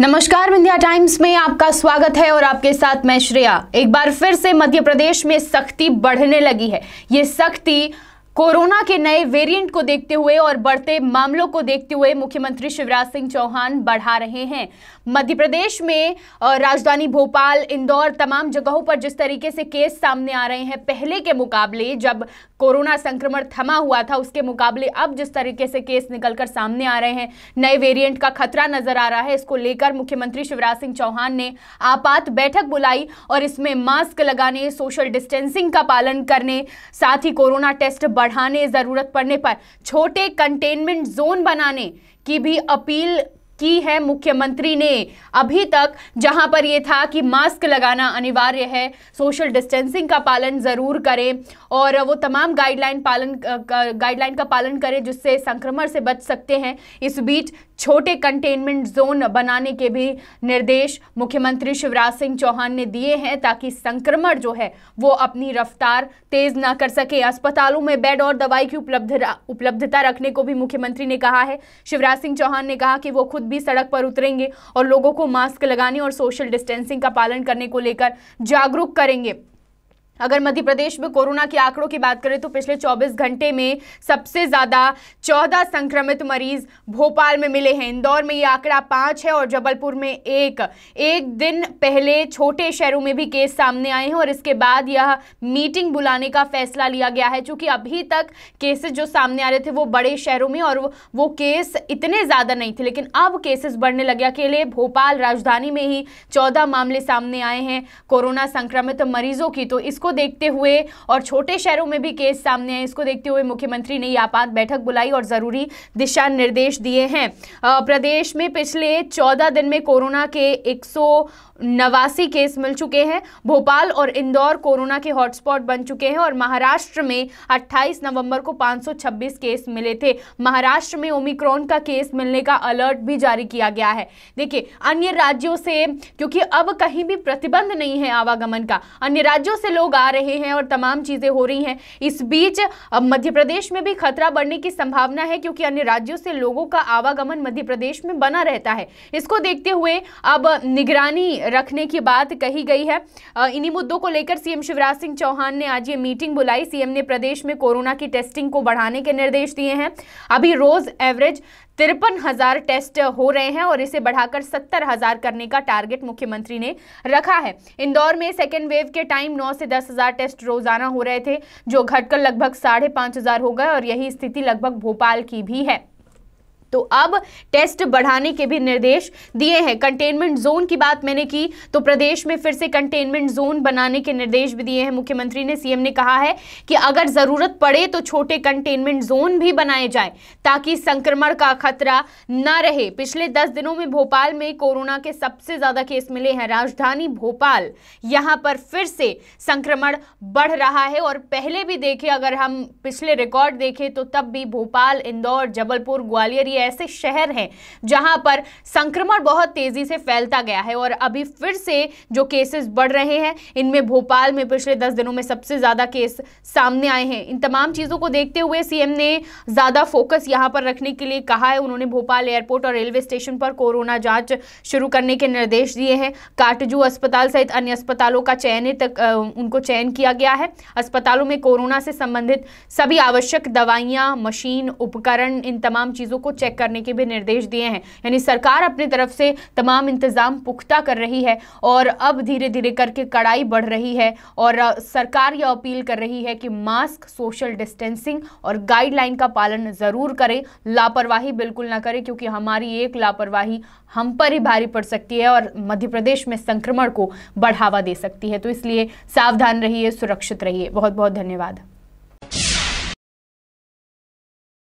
नमस्कार India times में आपका स्वागत है और आपके साथ मैं श्रेया एक बार फिर से मध्य प्रदेश में सख्ती बढ़ने लगी है ये सख्ती कोरोना के नए वेरिएंट को देखते हुए और बढ़ते मामलों को देखते हुए मुख्यमंत्री शिवराज सिंह चौहान बढ़ा रहे हैं मध्य प्रदेश में राजधानी भोपाल इंदौर तमाम जगहों पर जिस तरीके से केस सामने आ रहे हैं पहले के मुकाबले जब कोरोना संक्रमण थमा हुआ था उसके मुकाबले अब जिस तरीके से केस निकलकर सामने आ रहे हैं नए वेरियंट का खतरा नजर आ रहा है इसको लेकर मुख्यमंत्री शिवराज सिंह चौहान ने आपात बैठक बुलाई और इसमें मास्क लगाने सोशल डिस्टेंसिंग का पालन करने साथ ही कोरोना टेस्ट बढ़ाने ज़रूरत पड़ने पर छोटे कंटेनमेंट जोन बनाने की भी अपील की है मुख्यमंत्री ने अभी तक जहां पर यह था कि मास्क लगाना अनिवार्य है सोशल डिस्टेंसिंग का पालन ज़रूर करें और वो तमाम गाइडलाइन पालन गाइडलाइन का पालन करें जिससे संक्रमण से बच सकते हैं इस बीच छोटे कंटेनमेंट जोन बनाने के भी निर्देश मुख्यमंत्री शिवराज सिंह चौहान ने दिए हैं ताकि संक्रमण जो है वो अपनी रफ्तार तेज़ ना कर सके अस्पतालों में बेड और दवाई की उपलब्ध उपलब्धता रखने को भी मुख्यमंत्री ने कहा है शिवराज सिंह चौहान ने कहा कि वो खुद खुद भी सड़क पर उतरेंगे और लोगों को मास्क लगाने और सोशल डिस्टेंसिंग का पालन करने को लेकर जागरूक करेंगे अगर मध्य प्रदेश में कोरोना के आंकड़ों की बात करें तो पिछले 24 घंटे में सबसे ज़्यादा 14 संक्रमित मरीज भोपाल में मिले हैं इंदौर में ये आंकड़ा पाँच है और जबलपुर में एक एक दिन पहले छोटे शहरों में भी केस सामने आए हैं और इसके बाद यह मीटिंग बुलाने का फैसला लिया गया है चूँकि अभी तक केसेस जो सामने आ रहे थे वो बड़े शहरों में और वो केस इतने ज़्यादा नहीं थे लेकिन अब केसेस बढ़ने लगे अकेले भोपाल राजधानी में ही चौदह मामले सामने आए हैं कोरोना संक्रमित मरीजों की तो इस इसको देखते हुए और छोटे शहरों में भी केस सामने आए इसको देखते हुए मुख्यमंत्री ने आपात बैठक बुलाई और ज़रूरी दिशा निर्देश दिए हैं प्रदेश में पिछले चौदह दिन में कोरोना के एक नवासी केस मिल चुके हैं भोपाल और इंदौर कोरोना के हॉटस्पॉट बन चुके हैं और महाराष्ट्र में 28 नवंबर को 526 केस मिले थे महाराष्ट्र में ओमिक्रॉन का केस मिलने का अलर्ट भी जारी किया गया है देखिए अन्य राज्यों से क्योंकि अब कहीं भी प्रतिबंध नहीं है आवागमन का अन्य राज्यों से लोग लोग आ रहे हैं और तमाम चीज़ें हो रही हैं इस बीच मध्य प्रदेश में भी खतरा बढ़ने की संभावना है क्योंकि अन्य राज्यों से लोगों का आवागमन मध्य प्रदेश में बना रहता है इसको देखते हुए अब निगरानी रखने की बात कही गई है इन्हीं मुद्दों को लेकर सीएम शिवराज सिंह चौहान ने आज ये मीटिंग बुलाई सीएम ने प्रदेश में कोरोना की टेस्टिंग को बढ़ाने के निर्देश दिए हैं अभी रोज एवरेज तिरपन हजार टेस्ट हो रहे हैं और इसे बढ़ाकर सत्तर हजार करने का टारगेट मुख्यमंत्री ने रखा है इंदौर में सेकेंड वेव के टाइम नौ से दस दस हज़ार टेस्ट रोज़ाना हो रहे थे जो घटकर लगभग साढ़े पांच हज़ार हो गए और यही स्थिति लगभग भोपाल की भी है तो अब टेस्ट बढ़ाने के भी निर्देश दिए हैं कंटेनमेंट जोन की बात मैंने की तो प्रदेश में फिर से कंटेनमेंट जोन बनाने के निर्देश भी दिए हैं मुख्यमंत्री ने सीएम ने कहा है कि अगर ज़रूरत पड़े तो छोटे कंटेनमेंट जोन भी बनाए जाए ताकि संक्रमण का खतरा न रहे पिछले दस दिनों में भोपाल में कोरोना के सबसे ज़्यादा केस मिले हैं राजधानी भोपाल यहां पर फिर से संक्रमण बढ़ रहा है और पहले भी देखें अगर हम पिछले रिकॉर्ड देखें तो तब भी भोपाल इंदौर जबलपुर ग्वालियर ऐसे शहर हैं जहां पर संक्रमण बहुत तेज़ी से फैलता गया है और अभी फिर से जो केसेस बढ़ रहे हैं इनमें भोपाल में पिछले दस दिनों में सबसे ज़्यादा केस सामने आए हैं इन तमाम चीज़ों को देखते हुए सीएम ने ज़्यादा फोकस यहां पर रखने के लिए कहा है उन्होंने भोपाल एयरपोर्ट और रेलवे स्टेशन पर कोरोना जांच शुरू करने के निर्देश दिए हैं काटजू अस्पताल सहित अन्य अस्पतालों का चयनित उनको चयन किया गया है अस्पतालों में कोरोना से संबंधित सभी आवश्यक दवाइयां मशीन उपकरण इन तमाम चीज़ों को चेक करने के भी निर्देश दिए हैं यानी सरकार अपनी तरफ से तमाम इंतज़ाम पुख्ता कर रही है और अब धीरे धीरे करके कड़ाई बढ़ रही है और सरकार यह अपील कर रही है कि मास्क सोशल डिस्टेंसिंग और गाइडलाइन का पालन ज़रूर करें लापरवाही बिल्कुल ना करें क्योंकि हमारी एक लापरवाही हम पर ही भारी पड़ सकती है और मध्य प्रदेश में संक्रमण को बढ़ावा दे सकती है तो इसलिए सावधान रहिए सुरक्षित रहिए बहुत बहुत धन्यवाद